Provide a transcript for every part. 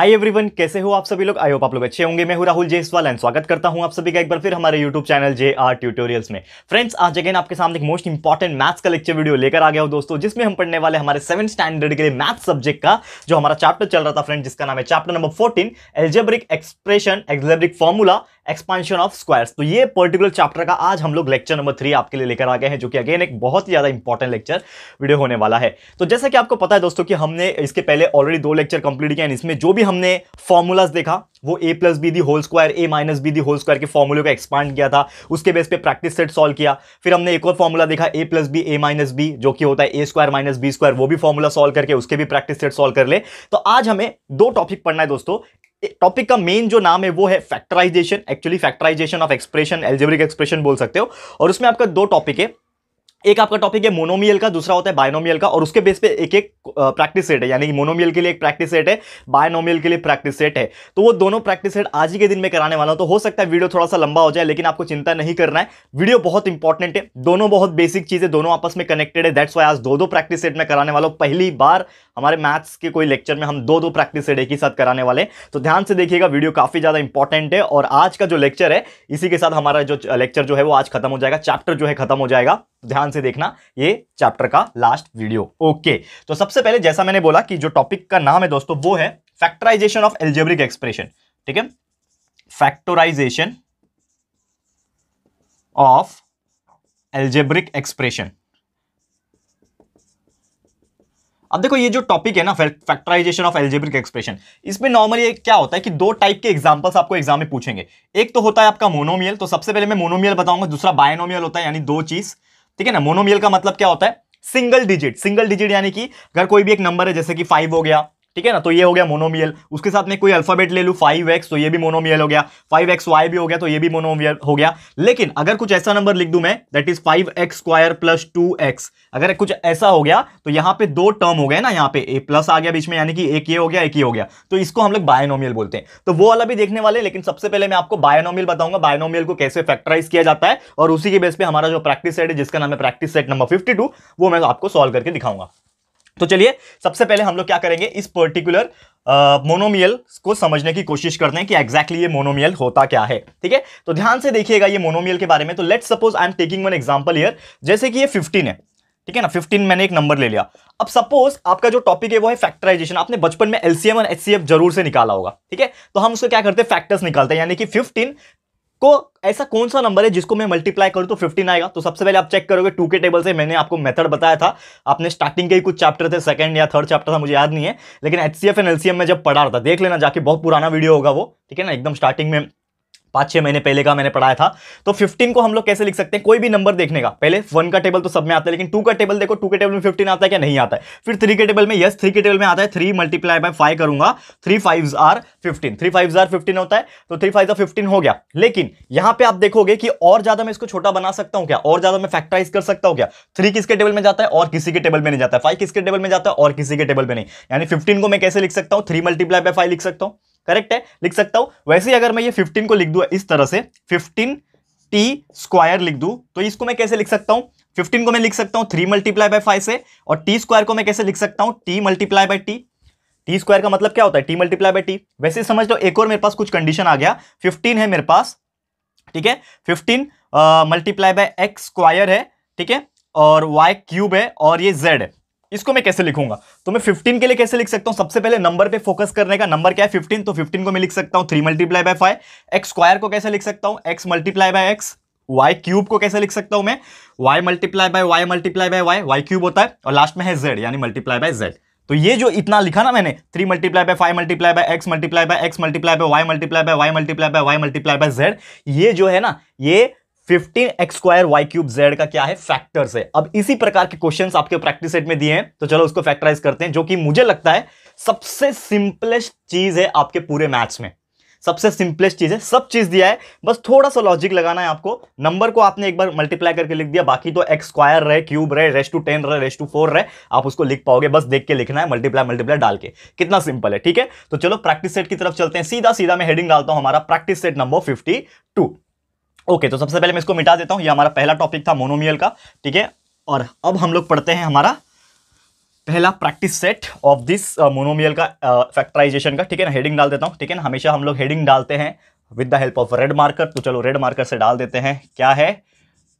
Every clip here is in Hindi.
हाय एवरीवन कैसे हो आप सभी लोग आई होप आप लोग अच्छे होंगे मैं हूं राहुल जयसवाल एंड स्वागत करता हूं आप सभी का एक बार फिर हमारे YouTube channel J R tutorials में फ्रेंड्स आज अगेन आपके सामने एक मोस्ट इंपॉर्टेंट मैथ्स का लेक्चर वीडियो लेकर आ गया हूं दोस्तों जिसमें हम पढ़ने वाले हमारे सेवन स्टैंडर्ड के लिए मैथ्स सब्जेक्ट का जो हमारा चैप्टर चल रहा था फ्रेंड जिसका नाम है chapter number fourteen algebraic expression algebraic formula expansion of squares तो ये पर्टिकुलर चैप्टर का आज हम लोग लेक्चर नंबर थ्री आपके लिए लेकर आ गए हैं जो कि अगेन एक बहुत ही ज़्यादा इंपॉर्टेंट लेक्चर वीडियो होने वाला है तो जैसा कि आपको पता है दोस्तों कि हमने इसके पहले ऑलरेडी दो लेक्चर कंप्लीट किया इसमें जो भी हमने फॉर्मूलाज देखा वो A plus B the whole square A minus B the whole square के फॉर्मूले को एक्सपांड किया था उसके बेस पे प्रैक्टिस सेट सॉल्व किया फिर हमने एक और फॉर्मूला देखा A plus B A minus B जो कि होता है A square minus B square वो भी फॉर्मूला सॉल्व करके उसके भी प्रैक्टिस सेट सॉल्व कर ले तो आज हमें दो टॉपिक पढ़ना है दोस्तों टॉपिक का मेन जो नाम है वो है factorisation actually factorisation of expression algebraic expression बोल सकते हो और उसमें आपका दो टॉपिक है एक आपका टॉपिक है मोनोमियल का दूसरा होता है बायनोमियल का और उसके बेस पे एक एक प्रैक्टिस सेट है यानी कि मोनोमियल के लिए एक प्रैक्टिस सेट है बायनोमियल के लिए प्रैक्टिस सेट है तो वो दोनों प्रैक्टिस सेट आज ही के दिन में कराने वाला हूं तो हो सकता है वीडियो थोड़ा सा लंबा हो जाए लेकिन आपको चिंता नहीं करना है वीडियो बहुत इंपॉर्टेंट है दोनों बहुत बेसिक चीज़ें दोनों आपस में कनेक्टेड है दैट्स वाई आज दो दो प्रैक्टिस सेट में कराने वाला हूँ पहली बार हमारे मैथ्स के कोई लेक्चर में हम दो दो प्रैक्टिस सेट एक ही साथ कराने वाले तो ध्यान से देखिएगा वीडियो काफ़ी ज़्यादा इंपॉर्टेंट है और आज का जो लेक्चर है इसी के साथ हमारा जो लेक्चर जो है वो आज खत्म हो जाएगा चैप्टर जो है खत्म हो जाएगा तो ध्यान से देखना ये चैप्टर का लास्ट वीडियो ओके तो सबसे पहले जैसा मैंने बोला कि जो टॉपिक का नाम है दोस्तों वो है फैक्टराइजेशन ऑफ एल्जेब्रिक एक्सप्रेशन ठीक है फैक्टोराइजेशन ऑफ एल्जेब्रिक एक्सप्रेशन अब देखो ये जो टॉपिक है ना फैक्टराइजेशन ऑफ एल्जेब्रिक एक्सप्रेशन इसमें नॉर्मली क्या होता है कि दो टाइप के एग्जांपल्स आपको एग्जाम में पूछेंगे एक तो होता है आपका मोनोमियल तो सबसे पहले मैं मोनोमियल बताऊंगा दूसरा बायनोमियल होता है यानी दो चीज़ ठीक है ना मोनोमियल का मतलब क्या होता है सिंगल डिजिट सिंगल डिजिट यानी कि अगर कोई भी एक नंबर है जैसे कि फाइव हो गया ठीक है ना तो ये हो गया मोनोमियल उसके साथ में कोई अल्फाबेट ले लू फाइव एक्स तो ये भी मोनोमियल हो गया फाइव एक्स वाई भी हो गया तो ये भी मोनोमियल हो गया लेकिन अगर कुछ ऐसा नंबर लिख दू मैं that is five X square plus two X अगर कुछ ऐसा हो गया तो यहाँ पे दो टर्म हो गए ना यहाँ पे ए प्लस आ गया बीच में यानी कि एक ये हो गया एक ही हो गया तो इसको हम लोग बायोनोमियल बोलते हैं तो वो वाला भी देखने वाले लेकिन सबसे पहले मैं आपको बायोनोमियल बताऊंगा बायोनोमियल को कैसे फैक्टराइज किया जाता है और उसी के बेस पर हमारा जो प्रैक्टिस सेट है जिसका नाम है प्रैक्टिस सेट नंबर फिफ्टी वो मैं आपको सॉल्व करके दिखाऊंगा तो चलिए सबसे पहले हम लोग क्या करेंगे इस पर्टिकुलर मोनोमियल को समझने की कोशिश करते हैं कि एग्जैक्टली exactly ये मोनोमियल होता क्या है ठीक है तो ध्यान से देखिएगा ये मोनोमियल के बारे में तो let's suppose I am taking one example here जैसे कि ये 15 है ठीक है ना 15 मैंने एक नंबर ले लिया अब सपोज आपका जो टॉपिक है वो है फैक्टराइजेशन आपने बचपन में एलसीएम और एच जरूर से निकाला होगा ठीक है तो हम उसको क्या करते हैं फैक्टर्स निकालते हैं यानी कि फिफ्टीन को ऐसा कौन सा नंबर है जिसको मैं मल्टीप्लाई करूँ तो 15 आएगा तो सबसे पहले आप चेक करोगे टू के टेबल से मैंने आपको मेथड बताया था आपने स्टार्टिंग के ही कुछ चैप्टर थे सेकंड या थर्ड चैप्टर था मुझे याद नहीं है लेकिन H C F and L में जब पढ़ा रहा था देख लेना जाके बहुत पुराना वीडियो होगा वो ठीक है ना एकदम स्टार्टिंग में पाँच छः महीने पहले का मैंने पढ़ाया था तो 15 को हम लोग कैसे लिख सकते हैं कोई भी नंबर देखने का पहले वन का टेबल तो सब में आता है लेकिन टू का टेबल देखो टू के टेबल में 15 आता है क्या नहीं आता है फिर थ्री के टेबल में यस थ्री के टेबल में आता है थ्री मल्टीप्लाई बाय फाइव करूंगा three five are fifteen three five are fifteen होता है तो थ्री फाइव फिफ्टीन हो गया लेकिन यहाँ पे आप देखोगे कि और ज़्यादा मैं इसको छोटा बना सकता हूँ क्या और ज़्यादा मैं फैक्ट्राइज कर सकता हूँ क्या थ्री किसके टेबल में जाता है और किसी के टेबल में नहीं जाता है फाइव किसके टेबल में जाता है और किसी के टेबल में नहीं यानी फिफ्टीन को मैं कैसे लिख सकता हूँ थ्री मल्टीप्लाई बाय फाइव लिख सकता हूँ करेक्ट है लिख सकता हूं वैसे ही अगर मैं ये फिफ्टीन को लिख दू इस तरह से फिफ्टीन टी स्क्वायर लिख दू तो इसको मैं कैसे लिख सकता हूं 15 को मैं लिख सकता हूं 3 मल्टीप्लाई बाय फाइव से और टी स्क्वायर को मैं कैसे लिख सकता हूं T multiply by T T square का मतलब क्या होता है टी मल्टीप्लाई बाई टी वैसे समझ लो एक और मेरे पास कुछ कंडीशन आ गया फिफ्टीन है मेरे पास ठीक है fifteen multiply by X square है ठीक है और वाई क्यूब है और ये जेड है इसको मैं कैसे लिखूंगा तो मैं 15 के लिए कैसे लिख सकता हूं सबसे पहले नंबर पे फोकस करने का नंबर क्या है 15 तो 15 को मैं लिख सकता हूं three multiply by five X square को कैसे लिख सकता हूं X multiply by X Y cube को कैसे लिख सकता हूं मैं Y multiply by Y multiply by Y Y cube होता है और लास्ट में है जेड यानी मल्टीप्लाई बाय जेड तो ये जो इतना लिखा ना मैंने three multiply by five multiply by X multiply by X multiply by Y multiply by Y multiply by Y multiply by Z ये जो है ना ये fifteen X square Y cube Z का क्या है फैक्टर्स है अब इसी प्रकार के आपके प्रैक्टिस सेट में दिए हैं तो चलो उसको फैक्टराइज करते हैं जो कि मुझे लगता है सबसे सिंपलेस्ट चीज है आपके पूरे मैथ्स में सबसे सिंपलेस्ट चीज है सब चीज दिया है बस थोड़ा सा लॉजिक लगाना है आपको नंबर को आपने एक बार मल्टीप्लाई करके लिख दिया बाकी तो एक्स स्क्वायर रहे क्यूब रहे रेस टू टेन रहे रेस टू फोर रहे आप उसको लिख पाओगे बस देख के लिखना है मल्टीप्लाई मल्टीप्लाई डाल के कितना सिंपल है ठीक है तो चलो प्रैक्टिस सेट की तरफ चलते हैं सीधा सीधा मैं हेडिंग डालता हूं हमारा practice set number fifty two okay तो सबसे पहले मैं इसको मिटा देता हूँ ये हमारा पहला टॉपिक था मोनोमियल का ठीक है और अब हम लोग पढ़ते हैं हमारा पहला practice set of this monomial का फैक्टराइजेशन uh, का ठीक है ना हेडिंग डाल देता हूँ ठीक है ना हमेशा हम लोग हेडिंग डालते हैं with the help of red marker तो चलो रेड मार्कर से डाल देते हैं क्या है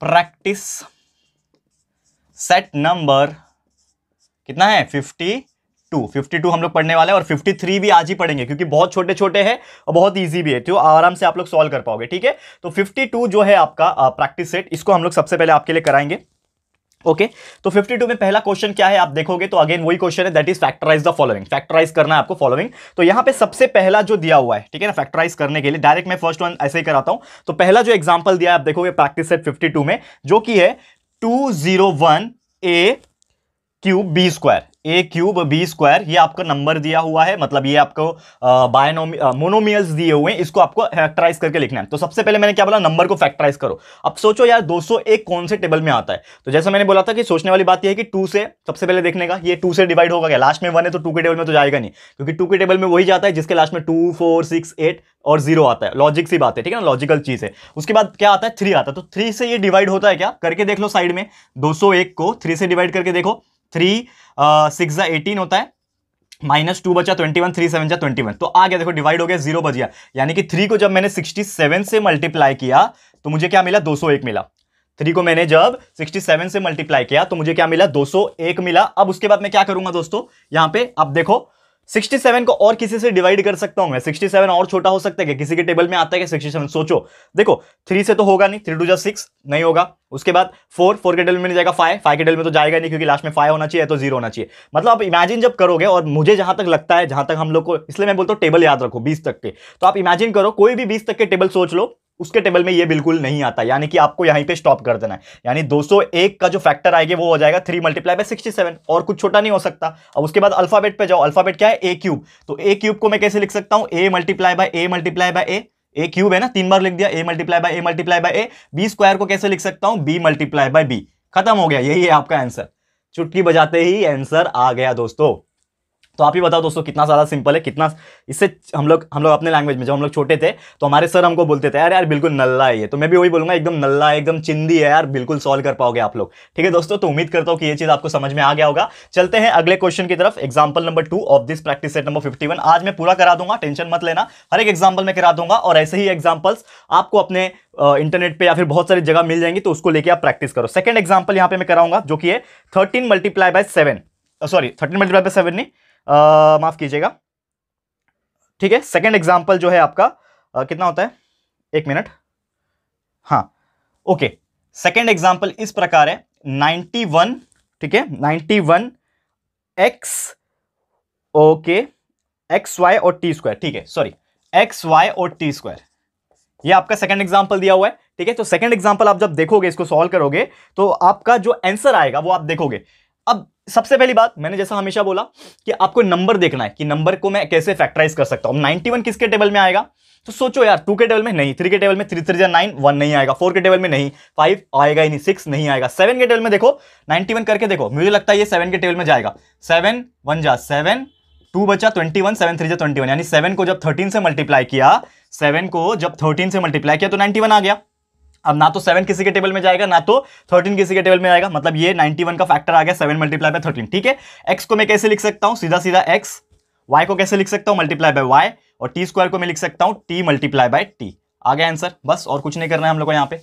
प्रैक्टिस सेट नंबर कितना है फिफ्टी टू फिफ्टी टू हम लोग पढ़ने वाले हैं और फिफ्टी थ्री भी आज ही पढ़ेंगे क्योंकि बहुत छोटे छोटे हैं और बहुत ईजी भी है तो आराम से आप लोग सॉल्व कर पाओगे ठीक है तो फिफ्टी टू जो है आपका प्रैक्टिस सेट इसको हम लोग सबसे पहले आपके लिए कराएंगे ओके okay, तो 52 में पहला क्वेश्चन क्या है आप देखोगे तो अगेन वही क्वेश्चन है that is factorise the following factorise करना है आपको फॉलोइंग तो यहां पे सबसे पहला जो दिया हुआ है ठीक है ना फैक्टराइज करने के लिए डायरेक्ट मैं फर्स्ट वन ऐसे ही कराता हूं तो पहला जो एग्जांपल दिया है आप देखोगे प्रैक्टिस सेट टू में जो कि है one A cube B square A cube B square ये आपको नंबर दिया हुआ है मतलब ये आपको बायोनोम मोनोमियल्स दिए हुए हैं इसको आपको फैक्टराइज करके लिखना है तो सबसे पहले मैंने क्या बोला नंबर को फैक्टराइज करो अब सोचो यार 201 कौन से टेबल में आता है तो जैसा मैंने बोला था कि सोचने वाली बात यह है कि टू से सबसे पहले देखने का ये टू से डिवाइड होगा क्या लास्ट में वन है तो टू के टेबल में तो जाएगा नहीं क्योंकि टू के टेबल में वही जाता है जिसके लास्ट में टू फोर सिक्स एट और जीरो आता है लॉजिक सी बात है ठीक है ना लॉजिकल चीज है उसके बाद क्या आता है थ्री आता है तो थ्री से ये डिवाइड होता है क्या करके देख लो साइड में दो को थ्री से डिवाइड करके देखो थ्री सिक्स ज़ा एटीन होता है माइनस टू बचा ट्वेंटी वन थ्री सेवन जा ट्वेंटी वन तो आ गया देखो डिवाइड हो गया जीरो बज गया यानी कि थ्री को जब मैंने सिक्सटी सेवन से मल्टीप्लाई किया तो मुझे क्या मिला दो सौ एक मिला थ्री को मैंने जब सिक्सटी सेवन से मल्टीप्लाई किया तो मुझे क्या मिला दो सौ एक मिला अब उसके बाद मैं क्या करूंगा दोस्तों यहां पे अब देखो 67 को और किसी से डिवाइड कर सकता हूं मैं 67 और छोटा हो सकता है कि किसी के टेबल में आता है कि 67 सोचो देखो थ्री से तो होगा नहीं थ्री टू जा सिक्स नहीं होगा उसके बाद फोर फोर के डेल में नहीं जाएगा फाइव फाइव के डेल में तो जाएगा नहीं क्योंकि लास्ट में फाइव होना चाहिए तो जीरो होना चाहिए मतलब आप इमेजिन जब करोगे और मुझे जहां तक लगता है जहां तक हम लोग को इसलिए मैं बोलता हूँ टेबल याद रखो बीस तक के तो आप इमेजिन करो कोई भी बीस तक के टेबल सोच लो उसके टेबल में ये बिल्कुल नहीं आता यानी कि आपको यहीं पे स्टॉप कर देना है यानी 201 का जो फैक्टर आएगा वो हो जाएगा थ्री मल्टीप्लाई बाय सिक्सटी और कुछ छोटा नहीं हो सकता अब उसके बाद अल्फाबेट पे जाओ अल्फाबेट क्या है ए क्यूब तो ए क्यूब को मैं कैसे लिख सकता हूँ A multiply by A multiply by A A cube है ना तीन बार लिख दिया A multiply by A multiply by A B square को कैसे लिख सकता हूँ बी मल्टीप्लाई बाय बी खत्म हो गया यही है आपका आंसर चुटकी बजाते ही आंसर आ गया दोस्तों तो आप ही बताओ दोस्तों कितना ज़्यादा सिंपल है कितना इससे हम लोग हम लोग अपने लैंग्वेज में जब हम लोग छोटे थे तो हमारे सर हमको बोलते थे यार यार बिल्कुल नल्ला है ये तो मैं भी वही बोलूँगा एकदम नल्ला है एकदम चिंदी है यार बिल्कुल सॉल्व कर पाओगे आप लोग ठीक है दोस्तों तो उम्मीद करता हूँ कि ये चीज़ आपको समझ में आ गया होगा चलते हैं अगले क्वेश्चन की तरफ example number two of this practice set number fifty आज मैं पूरा करा दूंगा टेंशन मत लेना हर एक एग्जाम्पल मैं करा दूंगा और ऐसे ही एग्जाम्पल्स आपको अपने इंटरनेट पर या फिर बहुत सारी जगह मिल जाएंगी तो उसको लेकर आप प्रैक्टिस करो सेकंड एग्जाम्पल यहाँ पे मैं कराऊंगा जो कि है thirteen multiply by seven sorry thirteen multiply by seven नहीं माफ़ कीजिएगा ठीक है सेकेंड एग्जाम्पल जो है आपका आ, कितना होता है एक मिनट हाँ ओके सेकेंड एग्जाम्पल इस प्रकार है नाइन्टी वन ठीक है ninety one X okay X Y और टी स्क्वायर ठीक है सॉरी एक्स वाई और टी स्क्वायर ये आपका सेकंड एग्जांपल दिया हुआ है ठीक है तो सेकंड एग्जांपल आप जब देखोगे इसको सॉल्व करोगे तो आपका जो आंसर आएगा वो आप देखोगे अब सबसे पहली बात मैंने जैसा हमेशा बोला कि आपको नंबर देखना है कि नंबर को मैं कैसे फैक्टराइज कर सकता हूं नाइनटी वन किसके टेबल में आएगा तो सोचो यार टू के टेबल में नहीं थ्री के टेबल में थ्री थ्री जै नाइन वन नहीं आएगा फोर के टेबल में नहीं फाइव आएगा ही नहीं सिक्स नहीं आएगा सेवन के टेबल में देखो नाइनटी वन करके देखो मुझे लगता है ये सेवन के टेबल में जाएगा सेवन वन जा सेवन टू बचा ट्वेंटी वन सेवन थ्री जा ट्वेंटी वन यानी सेवन को जब थर्टीन से मल्टीप्लाई किया सेवन को जब थर्टीन से मल्टीप्लाई किया तो नाइनटी वन आ गया अब ना तो सेवन किसी के टेबल में जाएगा ना तो थर्टीन किसी के टेबल में आएगा मतलब ये नाइन्टी वन का फैक्टर आ गया सेवन मल्टीप्लाई बाय थर्टीन ठीक है एक्स को मैं कैसे लिख सकता हूँ सीधा सीधा एक्स वाई को कैसे लिख सकता हूँ मल्टीप्लाई बाय वाई और टी स्क्वायर को मैं लिख सकता हूँ टी मल्टीप्लाई बाय टी आ गया आंसर बस और कुछ नहीं करना है हम लोग को यहाँ पे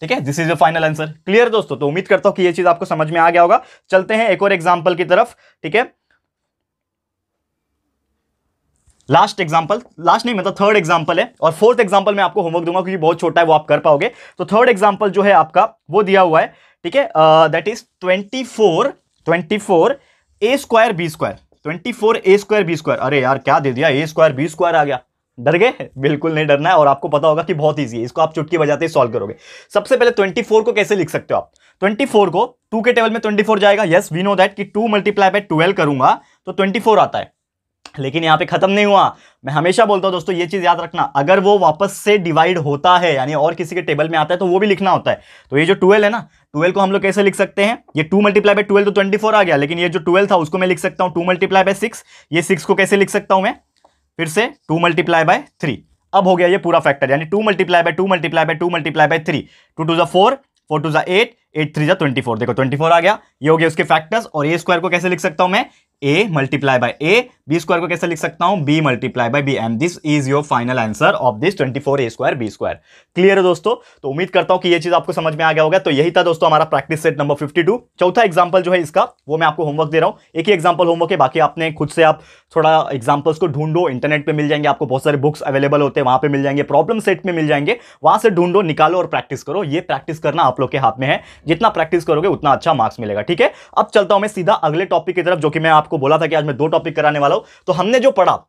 ठीक है this is the final answer clear दोस्तों तो उम्मीद करता हूँ कि ये चीज़ आपको समझ में आ गया होगा चलते हैं एक और एग्जाम्पल की तरफ ठीक है लास्ट एग्जाम्पल लास्ट नहीं मतलब थर्ड एग्जाम्पल है और फोर्थ एग्जाम्पल मैं आपको होमवर्क दूंगा क्योंकि बहुत छोटा है वो आप कर पाओगे तो थर्ड एग्जाम्पल जो है आपका वो दिया हुआ है ठीक है that is twenty four twenty four A square B square twenty four A square B square अरे यार क्या दे दिया ए स्क्वायर बी स्क्वायर आ गया डर गए बिल्कुल नहीं डरना है और आपको पता होगा कि बहुत ईजी है इसको आप चुटकी बजाते ही सॉल्व करोगे सबसे पहले ट्वेंटी फोर को कैसे लिख सकते हो आप ट्वेंटी फोर को टू के टेबल में ट्वेंटी फोर जाएगा यस वी नो दैट कि टू मल्टीप्लाई बाय ट्वेल्व करूंगा तो ट्वेंटी फोर आता है लेकिन यहाँ पे ख़त्म नहीं हुआ मैं हमेशा बोलता हूँ दोस्तों ये चीज़ याद रखना अगर वो वापस से डिवाइड होता है यानी और किसी के टेबल में आता है तो वो भी लिखना होता है तो ये जो ट्वेल्व है ना ट्वेल्व को हम लोग कैसे लिख सकते हैं ये टू मल्टीप्लाई बाय ट्वेल्व तो ट्वेंटी फोर आ गया लेकिन ये जो ट्वेल्व था उसको मैं लिख सकता हूँ टू मल्टीप्लाई बाय सिक्स ये सिक्स को कैसे लिख सकता हूँ मैं फिर से टू मल्टीप्लाई बाय थ्री अब हो गया ये पूरा फैक्टर यानी two multiply by two multiply by two multiply by three two two ज़ा फोर फोर टू ज़ा एट एट थ्री ज़ा ट्वेंटी फोर देखो ट्वेंटी फोर आ गया ये हो गया उसके फैक्टर्स और ए स्क्वायर को कैसे लिख सकता हूँ मैं A multiply by A B square को कैसे लिख सकता हूं B multiply by B um this is your final answer of this twenty four A square B square clear है दोस्तों तो उम्मीद करता हूं कि ये चीज आपको समझ में आ गया होगा तो यही था दोस्तों हमारा practice set number fifty two चौथा एग्जाम्पल जो है इसका वो मैं आपको होमवर्क दे रहा हूं एक ही एग्जाम्पल होमवर्क है बाकी आपने खुद से आप थोड़ा एग्जाम्पल्स को ढूंढो इंटरनेट पर मिल जाएंगे आपको बहुत सारे बुक्स अवेलेबल होते हैं वहां पर मिल जाएंगे प्रॉब्लम सेट में मिल जाएंगे वहां से ढूंढो निकालो और प्रैक्टिस करो ये प्रैक्टिस करना आप लोग के हाथ में है जितना प्रैक्टिस करोगे उतना अच्छा मार्क्स मिलेगा ठीक है अब चलता हूं मैं सीधा अगले टॉपिक की तरफ जो कि मैं आपको बोला था कि आज मैं दो टॉपिक कराने वाला हो तो हमने जो पढ़ा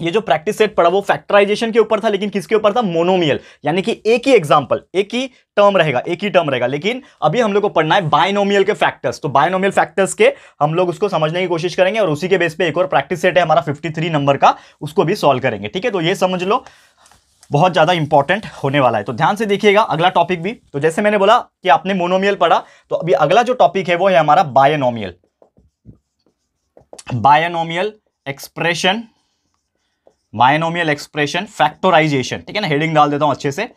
ये जो प्रैक्टिस सेट पड़ा वो फैक्टराइजेशन के ऊपर था लेकिन किसके ऊपर था मोनोमियल यानी कि एक ही एग्जांपल एक ही टर्म रहेगा एक ही टर्म रहेगा लेकिन अभी हम लोग को पढ़ना है बायनोमियल के फैक्टर्स तो बायनोमियल फैक्टर्स के हम लोग उसको समझने की कोशिश करेंगे और उसी के बेस पे एक और प्रैक्टिस सेट है हमारा फिफ्टी नंबर का उसको भी सॉल्व करेंगे ठीक है तो ये समझ लो बहुत ज़्यादा इंपॉर्टेंट होने वाला है तो ध्यान से देखिएगा अगला टॉपिक भी तो जैसे मैंने बोला कि आपने मोनोमियल पढ़ा तो अभी अगला जो टॉपिक है वो है हमारा binomial binomial expression binomial expression factorisation ठीक है ना हेडिंग डाल देता हूं अच्छे से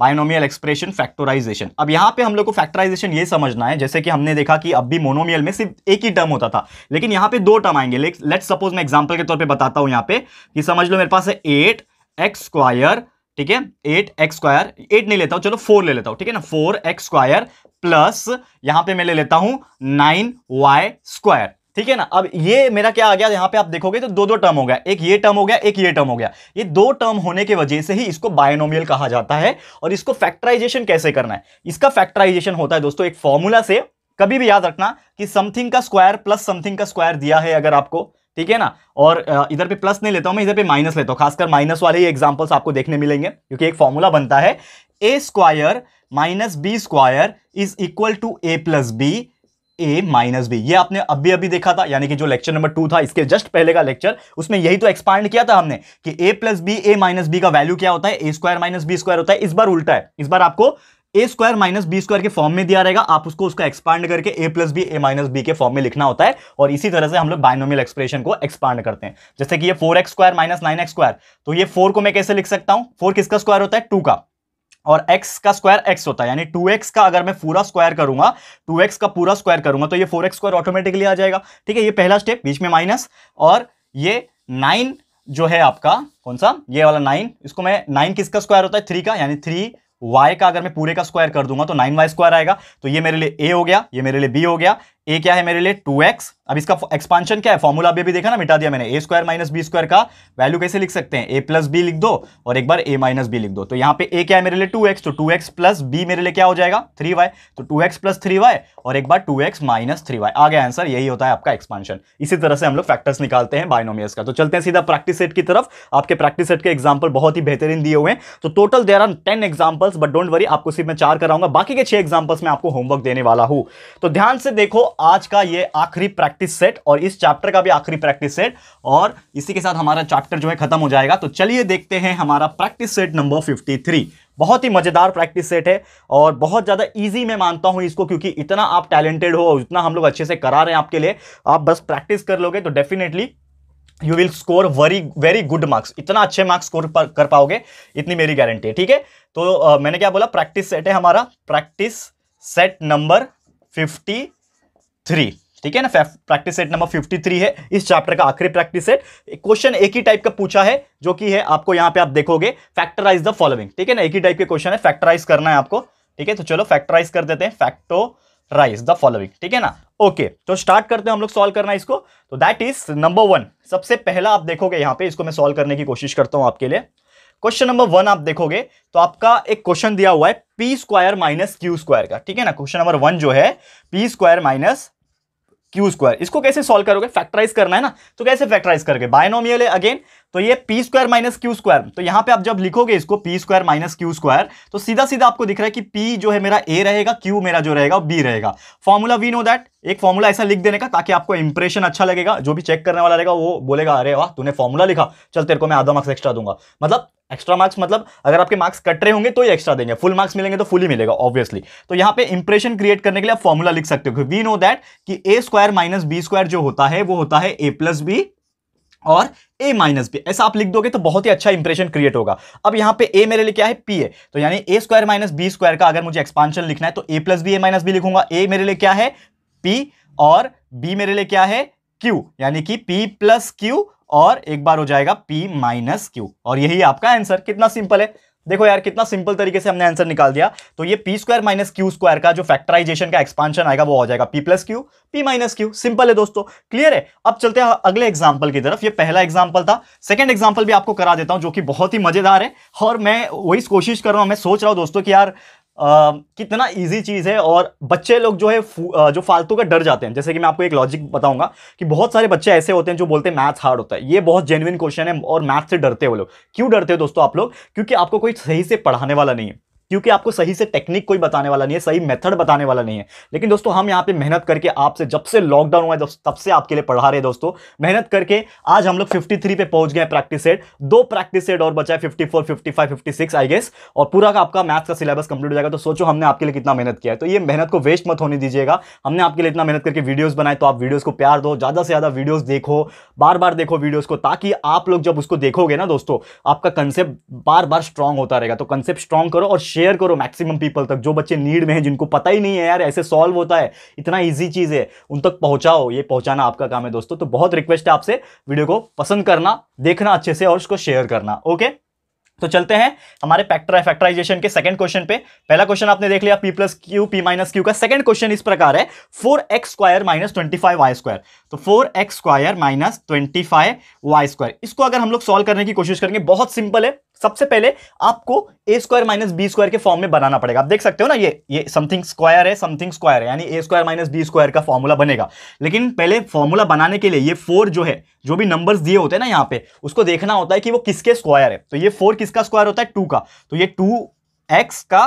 बायोनोमियल एक्सप्रेशन फैक्टोराइजेशन अब यहां पे हम लोग को फैक्टराइजेशन ये समझना है जैसे कि हमने देखा कि अब भी मोनोमियल में सिर्फ एक ही टर्म होता था लेकिन यहां पे दो टर्म आएंगे लेट्स सपोज मैं एग्जाम्पल के तौर पर बताता हूं यहां पर कि समझ लो मेरे पास है एट एक्स स्क्वायर ठीक है एट एक्स स्क्वायर एट नहीं लेता हूं चलो फोर ले लेता हूँ ठीक है ना फोर एक्स स्क्वायर प्लस यहां पे मैं ले लेता हूँ नाइन वाई स्क्वायर ठीक है ना अब ये मेरा क्या आ गया यहाँ पे आप देखोगे तो दो दो टर्म हो गया एक ये टर्म हो गया एक ये टर्म हो गया ये दो टर्म होने की वजह से ही इसको बायोनोमियल कहा जाता है और इसको फैक्टराइजेशन कैसे करना है इसका फैक्टराइजेशन होता है दोस्तों एक फॉर्मूला से कभी भी याद रखना कि समथिंग का स्क्वायर प्लस समथिंग का स्क्वायर दिया है अगर आपको ठीक है ना और इधर पे प्लस नहीं लेता हूं मैं इधर पे माइनस लेता हूं खासकर माइनस वाले ही एग्जांपल्स आपको देखने मिलेंगे क्योंकि एक फॉर्मूला बनता है A square minus B square is equal to A plus B A minus B ये आपने अभी अभी देखा था यानी कि जो लेक्चर नंबर टू था इसके जस्ट पहले का लेक्चर उसमें यही तो एक्सपांड किया था हमने कि A plus B A minus B का वैल्यू क्या होता है A square minus B square होता है इस बार उल्टा है इस बार आपको A square minus B square के फॉर्म में दिया रहेगा आप उसको उसका एक्सपांड करके A plus B A minus B के फॉर्म में लिखना होता है और इसी तरह से हम लोग बाइनोमियल एक्सप्रेशन को एक्सपांड करते हैं जैसे कि ये four X square minus nine X square तो ये फोर को मैं कैसे लिख सकता हूं फोर किसका स्क्वायर होता है टू का और x का स्क्वायर x होता है यानी 2x का अगर मैं पूरा स्क्वायर करूंगा 2x का पूरा स्क्वायर करूंगा तो ये 4x स्क्वायर ऑटोमेटिकली आ जाएगा ठीक है ये पहला स्टेप बीच में माइनस और ये 9 जो है आपका कौन सा ये वाला 9 इसको मैं 9 किसका स्क्वायर होता है 3 का यानी 3 y का अगर मैं पूरे का स्क्वायर कर दूंगा तो वाई स्क्वायर आएगा तो ये मेरे लिए a हो गया ये मेरे लिए b हो गया ए क्या है मेरे लिए टू एक्स अब इसका एक्सपांशन क्या है फॉर्मूला अभी अभी देखा ना मिटा दिया मैंने A square minus B square का वैल्यू कैसे लिख सकते हैं ए प्लस बी लिख दो और एक बार ए माइनस बी लिख दो तो यहाँ पे ए क्या है मेरे लिए टू एक्स तो टू एक्स प्लस बी मेरे लिए क्या हो जाएगा थ्री वाई तो two X plus three Y और एक बार two X minus three Y आ गया आंसर यही होता है आपका एक्सपांशन इसी तरह से हम लोग फैक्टर्स निकालते हैं बायनोमियस का तो चलते हैं सीधा प्रैक्टिस सेट की तरफ आपके प्रैक्टिस सेट के एग्जाम्पल बहुत ही बेहतरीन दिए हुए हैं तो total there are ten examples but don't worry आपको सिर्फ मैं चार कराऊंगा बाकी के छह एग्जाम्पल्स में आपको होमवर्क देने वाला हूँ तो ध्यान से देखो आज का ये आखिरी प्रैक्टिस सेट और इस चैप्टर का भी आखिरी प्रैक्टिस सेट और इसी के साथ हमारा चैप्टर जो है खत्म हो जाएगा तो चलिए देखते हैं हमारा प्रैक्टिस सेट नंबर 53 बहुत ही मज़ेदार प्रैक्टिस सेट है और बहुत ज़्यादा इजी मैं मानता हूं इसको क्योंकि इतना आप टैलेंटेड हो इतना हम लोग अच्छे से करा रहे हैं आपके लिए आप बस प्रैक्टिस कर लोगे तो definitely you will score very very good marks इतना अच्छे मार्क्स स्कोर कर पाओगे इतनी मेरी गारंटी है ठीक है तो मैंने क्या बोला प्रैक्टिस सेट है हमारा practice set number fifty three ठीक है ना practice set number fifty three है इस चैप्टर का आखिरी प्रैक्टिस सेट क्वेश्चन एक ही टाइप का पूछा है जो कि है आपको यहां पे आप देखोगे फैक्टराइज द फॉलोइंग ठीक है ना एक ही टाइप के क्वेश्चन है फैक्टराइज करना है आपको ठीक है तो चलो फैक्टराइज कर देते हैं फैक्टोराइज द फॉलोइंग ठीक है ना ओके तो स्टार्ट करते हैं हम लोग सॉल्व करना इसको तो दैट इज नंबर वन सबसे पहला आप देखोगे यहां पे इसको मैं सॉल्व करने की कोशिश करता हूं आपके लिए क्वेश्चन नंबर वन आप देखोगे तो आपका एक क्वेश्चन दिया हुआ है P square minus Q square का ठीक है ना क्वेश्चन नंबर वन जो है P square minus Q square इसको कैसे सॉल्व करोगे फैक्टराइज करना है ना तो कैसे फैक्टराइज करके बायनोमियल है अगेन तो ये P square minus Q square तो यहाँ पे आप जब लिखोगे इसको P square minus Q square तो सीधा सीधा आपको दिख रहा है कि पी जो है मेरा ए रहेगा क्यू मेरा जो रहेगा बी रहेगा फॉर्मूला वी नो दैट एक फॉर्मूला ऐसा लिख देने का ताकि आपको इंप्रेशन अच्छा लगेगा जो भी चेक करने वाला रहेगा वो बोलेगा अरे वाह तूने फॉर्मूला लिखा चल तेरे को मैं आधा मार्क्स एक्स्ट्रा दूंगा मतलब एक्स्ट्रा मार्क्स मतलब अगर आपके मार्क्स कट रहे होंगे तो ही एक्स्ट्रा देंगे फुल मार्क्स मिलेंगे तो फुल ही मिलेगा ऑब्वियसली तो यहाँ पे इंप्रेशन क्रिएट करने के लिए आप फॉर्मूला लिख सकते हो वी नो दैट कि A square minus B square जो होता है वो होता है ए प्लस बी और ए माइनस बी ऐसा आप लिख दोगे तो बहुत ही अच्छा इंप्रेशन क्रिएट होगा अब यहाँ पे ए मेरे लिए क्या है पी ए तो यानी A square minus B square का अगर मुझे एक्सपांशन लिखना है तो A plus B A minus B लिखूंगा ए मेरे लिए क्या है पी और बी मेरे लिए क्या है क्यू यानी कि पी प्लस क्यू और एक बार हो जाएगा पी माइनस क्यू और यही आपका आंसर कितना सिंपल है देखो यार कितना सिंपल तरीके से हमने आंसर निकाल दिया तो ये P square minus Q square का जो फैक्टराइजेशन का एक्सपांशन आएगा वो हो जाएगा P plus Q P minus Q simple है दोस्तों क्लियर है अब चलते हैं अगले एग्जाम्पल की तरफ ये पहला एग्जाम्पल था सेकंड एग्जाम्पल भी आपको करा देता हूं जो कि बहुत ही मजेदार है और मैं वही कोशिश कर रहा हूं मैं सोच रहा हूं दोस्तों की यार आ, कितना इजी चीज़ है और बच्चे लोग जो है जो फालतू का डर जाते हैं जैसे कि मैं आपको एक लॉजिक बताऊंगा कि बहुत सारे बच्चे ऐसे होते हैं जो बोलते हैं मैथ्स हार्ड होता है ये बहुत जेन्यन क्वेश्चन है और मैथ से डरते वो लोग क्यों डरते हैं दोस्तों आप लोग क्योंकि आपको कोई सही से पढ़ाने वाला नहीं है क्योंकि आपको सही से टेक्निक कोई बताने वाला नहीं है सही मेथड बताने वाला नहीं है लेकिन दोस्तों हम यहाँ पे मेहनत करके आपसे जब से लॉकडाउन हुआ है तब से आपके लिए पढ़ा रहे दोस्तों मेहनत करके आज हम लोग 53 पे पहुंच गए प्रैक्टिस सेट दो प्रैक्टिस सेट और बचा है 54, 55, 56 आई गेस और पूरा का आपका मैथ्स का सिलेबस कंप्लीट हो जाएगा तो सोचो हमने आपके लिए कितना मेहनत किया है तो ये मेहनत को वेस्ट मत होने दीजिएगा हमने आपके लिए इतना मेहनत करके वीडियोज़ बनाए तो आप वीडियोज़ को प्यार दो ज़्यादा से ज़्यादा वीडियोज़ देखो बार बार देखो वीडियोज़ को ताकि आप लोग जब उसको देखोगे ना दोस्तों आपका कंसेप्ट बार बार स्ट्रॉन्ग होता रहेगा तो कंसेप्ट स्ट्रॉग करो और शेयर करो मैक्सिमम पीपल तक जो बच्चे नीड में हैं जिनको पता ही नहीं है यार ऐसे सॉल्व होता है इतना ईजी चीज़ है उन तक पहुंचाओ ये पहुंचाना आपका काम है दोस्तों तो बहुत रिक्वेस्ट है आपसे वीडियो को पसंद करना देखना अच्छे से और उसको शेयर करना ओके तो चलते हैं हमारे फैक्टर फैक्टराइजेशन के सेकंड क्वेश्चन पे पहला क्वेश्चन आपने देख लिया P plus Q P minus Q का सेकंड क्वेश्चन इस प्रकार है four X square minus twenty five Y square तो four X square minus twenty five Y square इसको अगर हम लोग सॉल्व करने की कोशिश करेंगे बहुत सिंपल है सबसे पहले आपको A square minus B square के फॉर्म में बनाना पड़ेगा आप देख सकते हो ना ये ये समथिंग स्क्वायर है समथिंग स्क्वायर है यानी A square minus B square का फॉर्मूला बनेगा लेकिन पहले फॉर्मूला बनाने के लिए ये फोर जो है जो भी नंबर्स दिए होते हैं ना यहाँ पे उसको देखना होता है कि वो किसके स्क्वायर है तो ये फोर किसका स्क्वायर होता है टू का तो ये टू एक्स का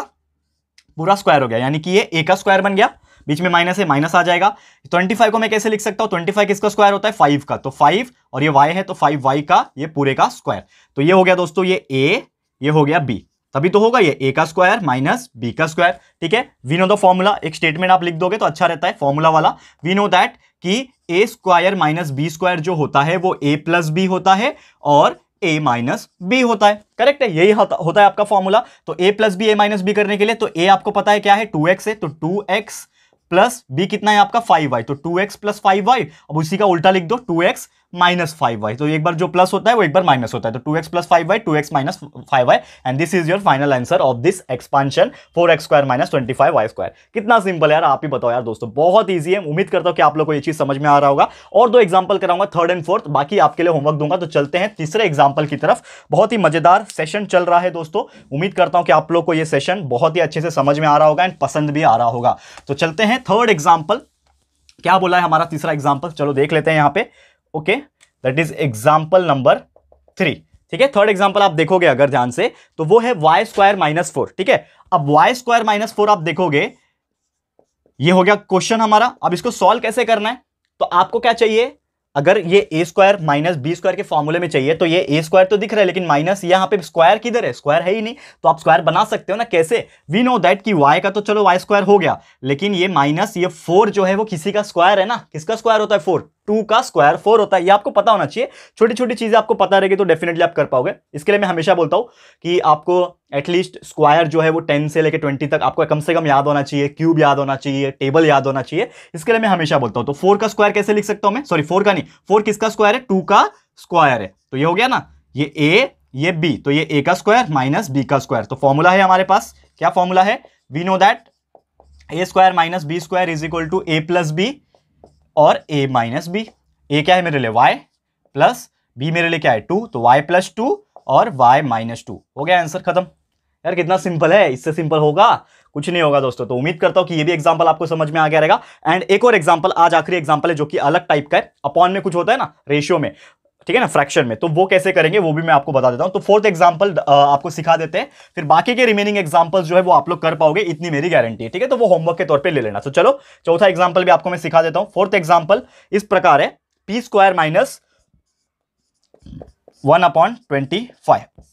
पूरा स्क्वायर हो गया यानी कि ये ए का स्क्वायर बन गया बीच में माइनस है माइनस आ जाएगा 25 को मैं कैसे लिख सकता हूं 25 किसका स्क्वायर होता है 5 का तो 5 और ये y है तो 5y का ये पूरे का स्क्वायर तो ये हो गया दोस्तों ये ए ये हो गया बी तभी तो होगा ये ए का स्क्वायर माइनस बी का स्क्वायर ठीक है वी नो द फॉर्मूला एक स्टेटमेंट आप लिख दोगे तो अच्छा रहता है फॉर्मूला वाला वी नो दैट कि A square minus B square जो होता है वो ए प्लस बी होता है और ए माइनस बी होता है करेक्ट है यही होता, होता है आपका फॉर्मूला तो A plus B A minus B करने के लिए तो ए आपको पता है क्या है टू एक्स है तो टू एक्स प्लस बी कितना है आपका फाइव वाई तो two X plus five Y अब उसी का उल्टा लिख दो two X minus five Y तो एक बार जो प्लस होता है वो एक बार माइनस होता है तो two X plus five Y two X minus five Y and this is your final answer of this expansion four X square minus twenty five Y square कितना सिंपल यार आप ही बताओ यार दोस्तों बहुत ईजी है उम्मीद करता हूँ कि आप लोग को ये चीज समझ में आ रहा होगा और दो एग्जाम्पल कराऊंगा थर्ड एंड फोर्थ बाकी आपके लिए होमवर्क दूंगा तो चलते हैं तीसरे एग्जाम्पल की तरफ बहुत ही मजेदार सेशन चल रहा है दोस्तों उम्मीद करता हूँ कि आप लोग को ये सेशन बहुत ही अच्छे से समझ में आ रहा होगा एंड पसंद भी आ रहा होगा तो चलते हैं थर्ड एग्जाम्पल क्या बोला है हमारा तीसरा एग्जाम्पल चलो देख लेते हैं यहाँ पे okay that is example number three ठीक है थर्ड एग्जाम्पल आप देखोगे अगर ध्यान से तो वो है वाई स्क्वायर माइनस फोर ठीक है अब वाई स्क्वायर माइनस फोर आप देखोगे ये हो गया क्वेश्चन हमारा अब इसको सॉल्व कैसे करना है तो आपको क्या चाहिए अगर ये A square minus B square के फॉर्मूले में चाहिए तो ये ए स्क्वायर तो दिख रहा है लेकिन माइनस यहाँ पे स्क्वायर किधर है स्क्वायर है ही नहीं तो आप स्क्वायर बना सकते हो ना कैसे वी नो दैट कि वाई का तो चलो वाई स्क्वायर हो गया लेकिन ये माइनस ये फोर जो है वो किसी का स्क्वायर है ना किसका स्क्वायर होता है फोर टू का स्क्वायर फोर होता है ये आपको पता होना चाहिए छोटी छोटी चीज़ें आपको पता रहेगी तो डेफिनेटली आप कर पाओगे इसके लिए मैं हमेशा बोलता हूँ कि आपको एटलीस्ट स्क्वायर जो है वो टेन से लेकर ट्वेंटी तक आपको कम से कम याद होना चाहिए क्यूब याद होना चाहिए टेबल याद होना चाहिए इसके लिए मैं हमेशा बोलता हूँ तो फोर का स्क्वायर कैसे लिख सकता हूँ मैं सॉरी फोर का नहीं फोर किसका स्क्वायर है टू का स्क्वायर है तो ये हो गया ना ये ए ये बी तो ये ए का स्क्वायर माइनस बी का स्क्वायर तो फॉर्मूला है हमारे पास क्या फॉर्मूला है we know that A square minus B square is equal to A plus B और ए माइनस बी ए क्या है मेरे लिए वाई प्लस बी मेरे लिए क्या है टू तो वाई प्लस टू और वाई माइनस टू हो गया आंसर खत्म यार कितना सिंपल है इससे सिंपल होगा कुछ नहीं होगा दोस्तों तो उम्मीद करता हूँ कि ये भी एग्जाम्पल आपको समझ में आ गया रहेगा एंड एक और एग्जाम्पल आज आखिरी एग्जाम्पल है जो कि अलग टाइप का है अपॉन में कुछ होता है ना रेशियो में ठीक है ना फ्रैक्शन में तो वो कैसे करेंगे वो भी मैं आपको बता देता हूँ तो फोर्थ एग्जाम्पल आपको सिखा देते हैं फिर बाकी के रिमेनिंग एग्जाम्पल जो है वो आप लोग कर पाओगे इतनी मेरी गारंटी है ठीक है तो वो होमवर्क के तौर पर ले लेना तो चलो चौथा एग्जाम्पल भी आपको मैं सिखा देता हूँ फोर्थ एग्जाम्पल इस प्रकार है P square minus one upon twenty five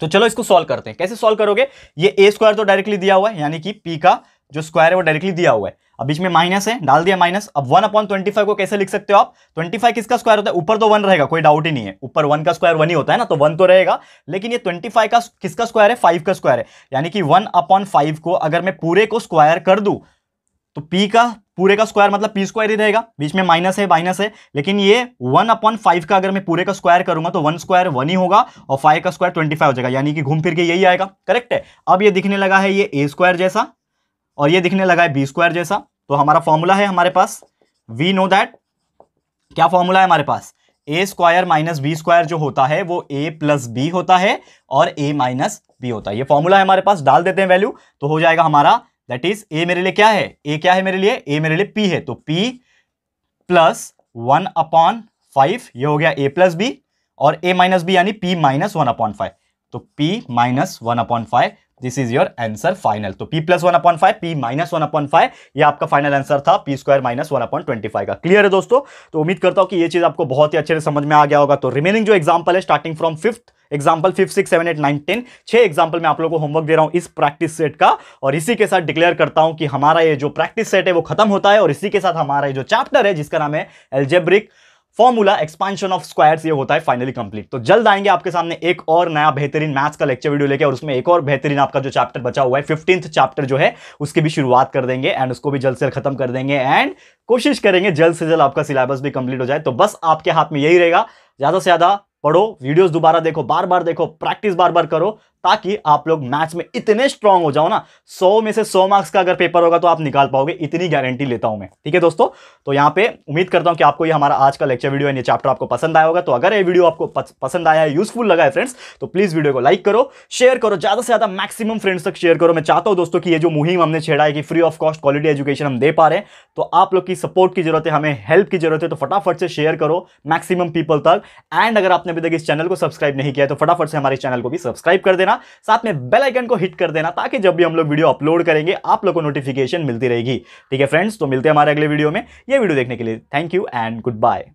तो चलो इसको सॉल्व करते हैं कैसे सॉल्व करोगे ये ए स्क्वायर तो डायरेक्टली दिया हुआ है यानी कि पी का जो स्क्वायर है वो डायरेक्टली दिया हुआ है अब बीच में माइनस है डाल दिया माइनस अब वन अपॉन ट्वेंटी फाइव को कैसे लिख सकते हो आप ट्वेंटी फाइव किसका स्क्वायर होता है ऊपर तो वन रहेगा कोई डाउट ही नहीं है ऊपर वन का स्क्वायर वन ही होता है ना तो वन तो रहेगा लेकिन ये ट्वेंटी फाइव का किसका स्क्वायर है फाइव का स्क्वायर है यानी कि वन अपॉन फाइव को अगर मैं पूरे को स्क्वायर कर दू तो पी का पूरे का स्क्वायर मतलब पी स्क्वायर ही रहेगा बीच में माइनस है माइनस है लेकिन ये वन अपॉन फाइव का अगर मैं पूरे का स्क्वायर करूंगा तो वन स्क्वायर वन ही होगा और फाइव का स्क्वायर ट्वेंटी फाइव हो जाएगा यानी कि घूम फिर के यही आएगा करेक्ट है अब ये दिखने लगा है ये ए स्क्वायर जैसा और ये दिखने लगा है बी स्क्वायर जैसा तो हमारा फॉर्मूला है हमारे पास वी नो दैट क्या फॉर्मूला है हमारे पास A square minus B square जो होता है वो ए प्लस बी होता है और ए माइनस बी होता है ये फॉर्मूला है हमारे पास डाल देते हैं वैल्यू तो हो जाएगा हमारा दैट इज ए मेरे लिए क्या है ए क्या है मेरे लिए ए मेरे लिए पी है तो P plus one upon five ये हो गया ए प्लस बी और ए माइनस बी यानी P minus one upon five तो P minus one upon five this is your answer final तो P plus one upon five P minus one upon five यह आपका फाइनल आंसर था P square minus one upon twenty five का क्लियर है दोस्तों तो उम्मीद करता हूँ कि यह चीज़ आपको बहुत ही अच्छे से समझ में आ गया होगा तो रिमेनिंग जो एग्जाम्पल है starting from fifth example fifth six seven eight nine ten छह एग्जाम्पल में आप लोगों को होमवर्क दे रहा हूं इस प्रैक्टिस सेट का और इसी के साथ डिक्लेयर करता हूं कि हमारा ये जो प्रैक्टिस सेट है वो खत्म होता है और इसी के साथ हमारा ये जो चैप्टर है जिसका नाम है algebraic formula expansion of squares ये होता है फाइनली कंप्लीट तो जल्द आएंगे आपके सामने एक और नया बेहतरीन मैथ्स का लेक्चर वीडियो लेके और उसमें एक और बेहतरीन आपका जो चैप्टर बचा हुआ है फिफ्टींथ चैप्टर जो है उसकी भी शुरुआत कर देंगे एंड उसको भी जल्द से खत्म कर देंगे एंड कोशिश करेंगे जल्द से जल्द आपका सिलेबस भी कंप्लीट हो जाए तो बस आपके हाथ में यही रहेगा ज़्यादा से ज़्यादा पढ़ो वीडियोस दोबारा देखो बार बार देखो प्रैक्टिस बार बार करो ताकि आप लोग मैथ्स में इतने स्ट्रांग हो जाओ ना 100 में से 100 मार्क्स का अगर पेपर होगा तो आप निकाल पाओगे इतनी गारंटी लेता हूं मैं ठीक है दोस्तों तो यहाँ पे उम्मीद करता हूं कि आपको ये हमारा आज का लेक्चर वीडियो एंड ये चैप्टर आपको पसंद आया होगा तो अगर ये वीडियो आपको पसंद आया है यूजफुल लगा है फ्रेंड्स तो प्लीज़ वीडियो को लाइक करो शेयर करो ज़्यादा से ज़्यादा मैक्सिमम फ्रेंड्स तक शेयर करो मैं चाहता हूँ दोस्तों की ये जो मुहिम हमने छेड़ा है कि free of cost quality education हम दे पा रहे हैं तो आप लोग की सपोर्ट की जरूरत है हमें हेल्प की जरूरत है तो फटाफट से शेयर करो मैक्सिमम पीपल तक एंड अगर आपने आपने अभी तक इस चैनल को सब्सक्राइब नहीं किया तो फटाफट से हमारे चैनल को भी सब्सक्राइब कर देना साथ में बेल आइकन को हिट कर देना ताकि जब भी हम लोग वीडियो अपलोड करेंगे आप लोग को नोटिफिकेशन मिलती रहेगी ठीक है फ्रेंड्स तो मिलते हैं हमारे अगले वीडियो में ये वीडियो देखने के लिए thank you and good bye